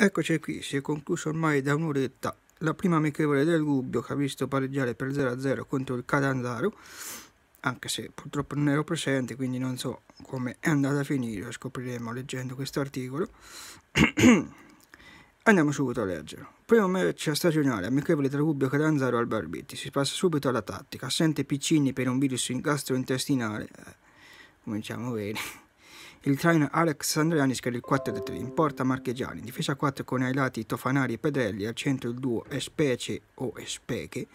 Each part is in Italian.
Eccoci qui, si è concluso ormai da un'oretta la prima amichevole del Gubbio che ha visto pareggiare per 0-0 contro il Catanzaro, anche se purtroppo non ero presente, quindi non so come è andata a finire, lo scopriremo leggendo questo articolo. Andiamo subito a leggerlo. Primo match stagionale, amichevole tra Gubbio, Catanzaro e Albarbitti. Si passa subito alla tattica, assente Piccini per un virus gastrointestinale. Eh, cominciamo bene. Il train Alex Sandriani scade il 4-3, in porta Marchegiani, difesa 4 con ai lati Tofanari e Pedrelli, al centro il duo Espece o Espeche,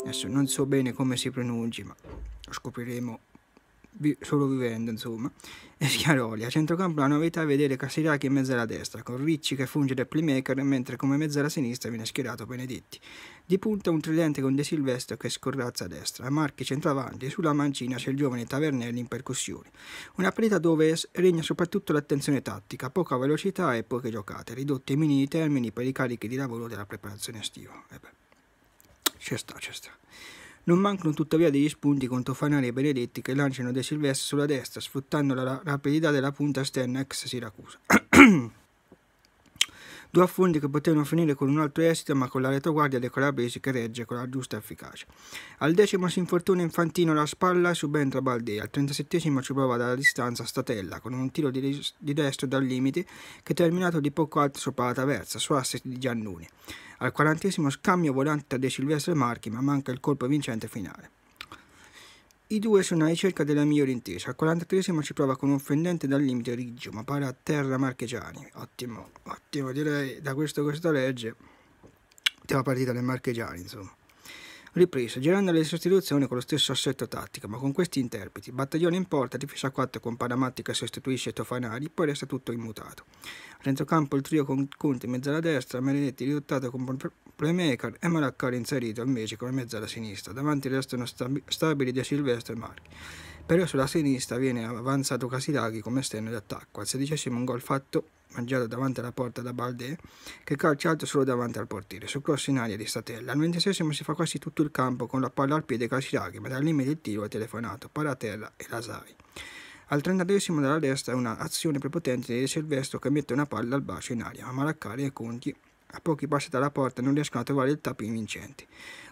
adesso non so bene come si pronunci ma lo scopriremo vi, solo vivendo insomma. E Schiaroli, a centrocampo la novità è vedere Casiraghi in mezzo alla destra, con Ricci che funge da playmaker, mentre come mezzo alla sinistra viene schierato Benedetti. Di punta un tridente con De Silvestro che scorrazza a destra, a Marchi centravanti e sulla mancina c'è il giovane Tavernelli in percussione. Una partita dove regna soprattutto l'attenzione tattica, poca velocità e poche giocate, ridotte i minimi termini per i carichi di lavoro della preparazione estiva. Eh c'è sta, c'è sta. Non mancano tuttavia degli spunti contro Fanari e Benedetti che lanciano De Silvestri sulla destra sfruttando la rapidità della punta esterna ex Siracusa. Due affondi che potevano finire con un altro esito, ma con la retroguardia dei calabresi che regge con la giusta efficacia. Al decimo si infortuna Infantino alla spalla, subentra Baldea. Al trentasettesimo ci prova dalla distanza Statella con un tiro di, di destro dal limite che è terminato di poco alto sopra la traversa, su assist di Giannuni. Al quarantesimo scambio volante da De Silvestro Marchi, ma manca il colpo vincente finale. I due sono alla ricerca della migliore intesa. Al 43 ci prova con un fendente dal limite riggio, ma pare a terra marchegiani. Ottimo, ottimo, direi da questo questa legge. te la partita del marchegiani, insomma. Ripresa, girando le sostituzioni con lo stesso assetto tattico, ma con questi interpreti. Battaglione in porta, difesa 4 con Panamatti che sostituisce Tofanari, poi resta tutto immutato. Rentro campo il trio con Conte in mezzo alla destra, Merenetti ridottato con Playmaker e Maracca inserito invece come mezzala sinistra, davanti restano stabili De Silvestro e Marchi. Però sulla sinistra viene avanzato Casilaghi come esterno d'attacco. Al sedicesimo un gol fatto mangiato davanti alla porta da Baldé che calcia alto solo davanti al portiere, su cross in aria di Statella. Al ventisesimo si fa quasi tutto il campo con la palla al piede Casilaghi, ma dal limite il tiro è telefonato, Paratella e Lasai. Al 32 dalla destra una azione prepotente di Silvestro che mette una palla al bacio in aria, ma Malaccari e Conti a pochi passi dalla porta non riescono a trovare il tapping vincente.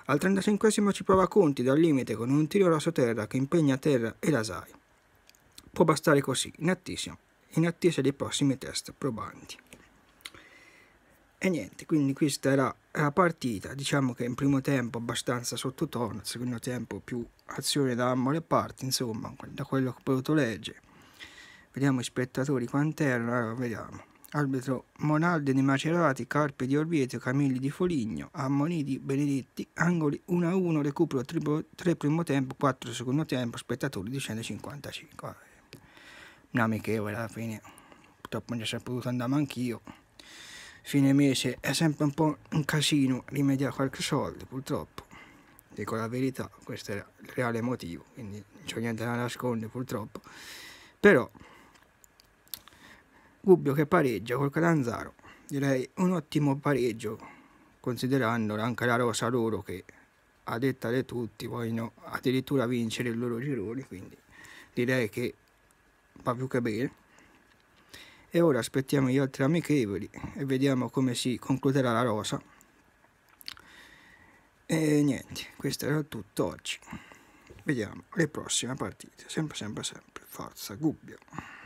Al 35 ci prova Conti dal limite con un tiro terra che impegna Terra e Lasai. Può bastare così, in attesa, in attesa dei prossimi test probanti. E niente, quindi questa era la partita, diciamo che in primo tempo abbastanza sottotono, secondo tempo più azione da ambo le parti, insomma, da quello che ho potuto leggere. Vediamo i spettatori quant'erano, allora eh, vediamo. Arbitro Monaldi di Macerati, Carpe di Orvieto, Camilli di Foligno, Ammoniti, Benedetti, angoli 1-1, recupero 3 primo tempo, 4 secondo tempo, spettatori di 155. Un ah, eh, amichevole alla fine, purtroppo non ci sono potuto andare anch'io. Fine mese è sempre un po' un casino rimediare qualche soldo, purtroppo. Dico la verità, questo era il reale motivo, quindi non c'è niente da nascondere purtroppo. Però Gubbio che pareggia col Catanzaro, direi un ottimo pareggio, considerando anche la rosa loro che a detta di tutti vogliono addirittura vincere il loro girone, quindi direi che va più che bene. E ora aspettiamo gli altri amichevoli e vediamo come si concluderà la rosa. E niente, questo era tutto oggi. Vediamo le prossime partite, sempre sempre sempre. Forza Gubbio.